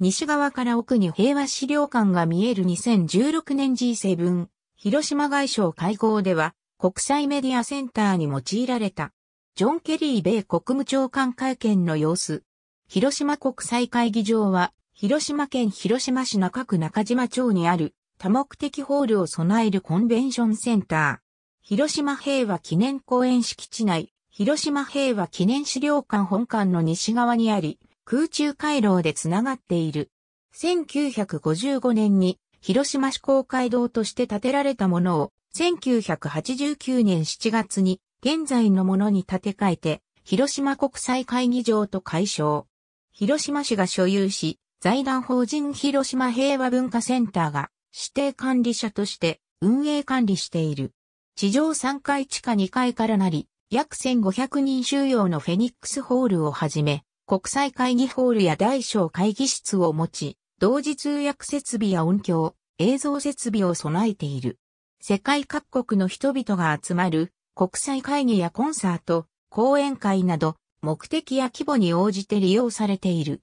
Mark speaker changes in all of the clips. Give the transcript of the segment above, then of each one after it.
Speaker 1: 西側から奥に平和資料館が見える2016年 G7 広島外相会合では国際メディアセンターに用いられたジョン・ケリー米国務長官会見の様子広島国際会議場は広島県広島市中区中島町にある多目的ホールを備えるコンベンションセンター広島平和記念公園敷地内広島平和記念資料館本館の西側にあり空中回廊でつながっている。1955年に広島市公会堂として建てられたものを1989年7月に現在のものに建て替えて広島国際会議場と解消。広島市が所有し、財団法人広島平和文化センターが指定管理者として運営管理している。地上3階地下2階からなり、約1500人収容のフェニックスホールをはじめ、国際会議ホールや大小会議室を持ち、同時通訳設備や音響、映像設備を備えている。世界各国の人々が集まる国際会議やコンサート、講演会など、目的や規模に応じて利用されている。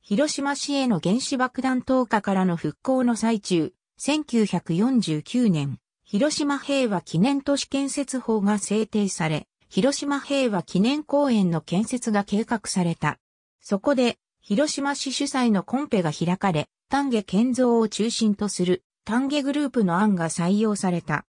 Speaker 1: 広島市への原子爆弾投下からの復興の最中、1949年、広島平和記念都市建設法が制定され、広島平和記念公園の建設が計画された。そこで、広島市主催のコンペが開かれ、丹下健造を中心とする丹下グループの案が採用された。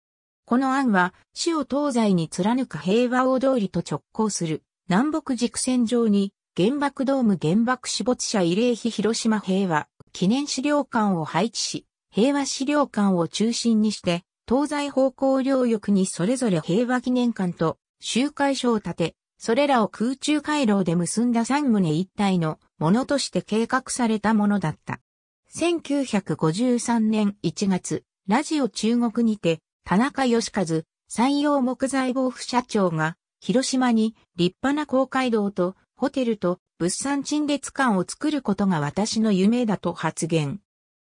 Speaker 1: この案は、市を東西に貫く平和大通りと直行する南北軸線上に原爆ドーム原爆死没者慰霊碑広島平和記念資料館を配置し、平和資料館を中心にして、東西方向両翼にそれぞれ平和記念館と集会所を建て、それらを空中回廊で結んだ三棟一体のものとして計画されたものだった。1953年1月、ラジオ中国にて、田中義和、山陽木材防府社長が、広島に立派な公会堂とホテルと物産陳列館を作ることが私の夢だと発言。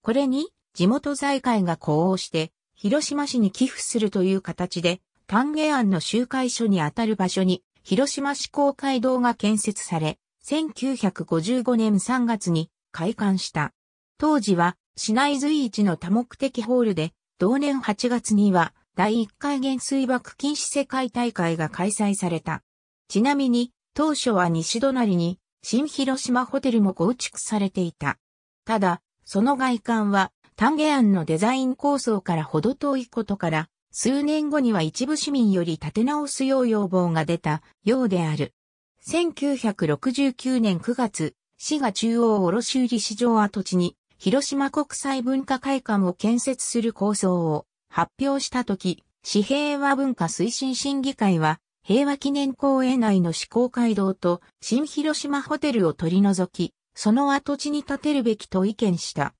Speaker 1: これに地元財界が呼応して広島市に寄付するという形で、歓迎案の集会所にあたる場所に広島市公会堂が建設され、1955年3月に開館した。当時は市内随一の多目的ホールで、同年8月には第1回原水爆禁止世界大会が開催された。ちなみに、当初は西隣に新広島ホテルも構築されていた。ただ、その外観は、丹下案のデザイン構想からほど遠いことから、数年後には一部市民より立て直すよう要望が出たようである。1969年9月、市が中央卸売市場跡地に広島国際文化会館を建設する構想を発表したとき、市平和文化推進審議会は平和記念公園内の思考街道と新広島ホテルを取り除き、その跡地に建てるべきと意見した。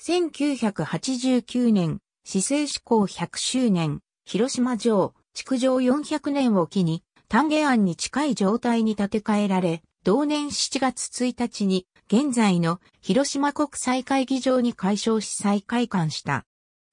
Speaker 1: 1989年、市政施行100周年、広島城、築城400年を機に、単元案に近い状態に建て替えられ、同年7月1日に、現在の広島国際会議場に改称し再開館した。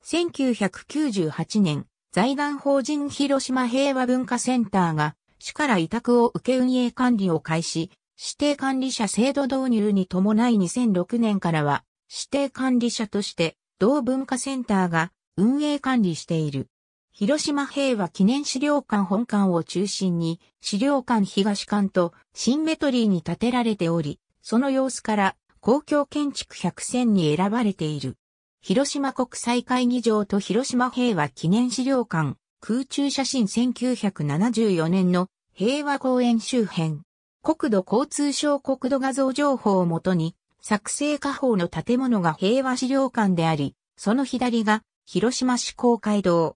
Speaker 1: 1998年、財団法人広島平和文化センターが、市から委託を受け運営管理を開始、指定管理者制度導入に伴い2006年からは、指定管理者として、同文化センターが運営管理している。広島平和記念資料館本館を中心に、資料館東館とシンメトリーに建てられており、その様子から公共建築100選に選ばれている。広島国際会議場と広島平和記念資料館、空中写真1974年の平和公園周辺。国土交通省国土画像情報をもとに、作成家方の建物が平和資料館であり、その左が広島市公会堂。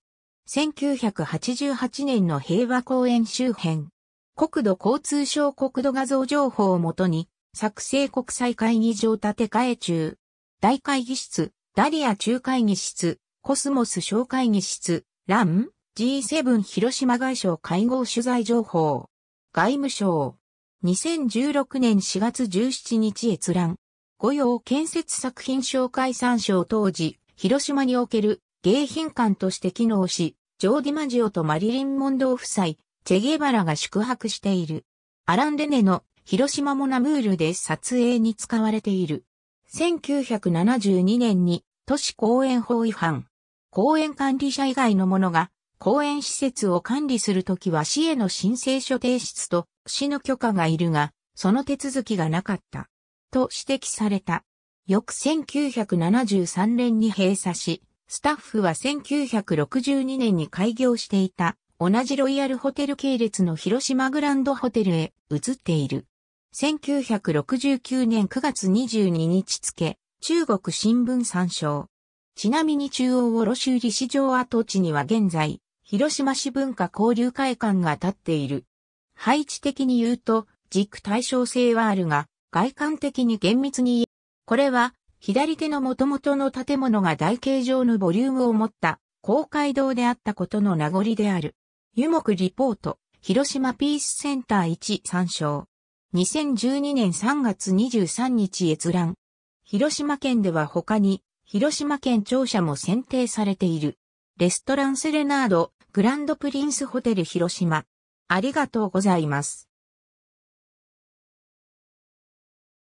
Speaker 1: 1988年の平和公園周辺。国土交通省国土画像情報をもとに、作成国際会議場建て替え中。大会議室、ダリア中会議室、コスモス小会議室、ラン、G7 広島外相会合取材情報。外務省。2016年4月17日閲覧。御用建設作品紹介参照当時、広島における迎賓館として機能し、ジョー・ディマジオとマリリン・モンドー夫妻、チェゲバラが宿泊している。アラン・レネの広島モナムールで撮影に使われている。1972年に都市公園法違反。公園管理者以外の者が公園施設を管理するときは市への申請書提出と市の許可がいるが、その手続きがなかった。と指摘された。翌1973年に閉鎖し、スタッフは1962年に開業していた、同じロイヤルホテル系列の広島グランドホテルへ移っている。1969年9月22日付、中国新聞参照。ちなみに中央卸売市場跡地には現在、広島市文化交流会館が建っている。配置的に言うと、軸対称性はあるが、外観的に厳密にこれは、左手の元々の建物が台形状のボリュームを持った公会堂であったことの名残である。湯木リポート、広島ピースセンター1参照。2012年3月23日閲覧。広島県では他に、広島県庁舎も選定されている。レストランセレナード、グランドプリンスホテル広島。ありがとうございます。